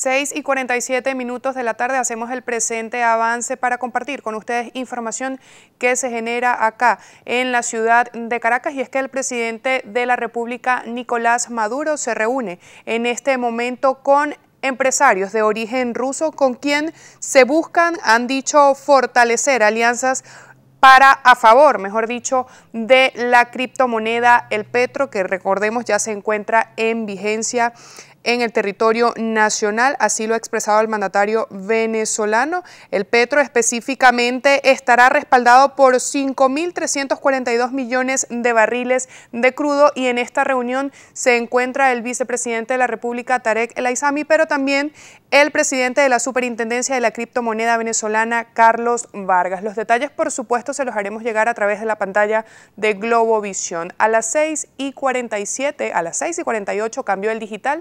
6 y 47 minutos de la tarde hacemos el presente avance para compartir con ustedes información que se genera acá en la ciudad de Caracas y es que el presidente de la República, Nicolás Maduro, se reúne en este momento con empresarios de origen ruso con quien se buscan, han dicho, fortalecer alianzas para a favor, mejor dicho, de la criptomoneda el Petro, que recordemos ya se encuentra en vigencia en el territorio nacional, así lo ha expresado el mandatario venezolano. El Petro específicamente estará respaldado por 5.342 millones de barriles de crudo y en esta reunión se encuentra el vicepresidente de la República, Tarek El Aizami, pero también el presidente de la Superintendencia de la Criptomoneda Venezolana, Carlos Vargas. Los detalles, por supuesto, se los haremos llegar a través de la pantalla de Globovisión. A las 6 y 47, a las 6 y 48 cambió el digital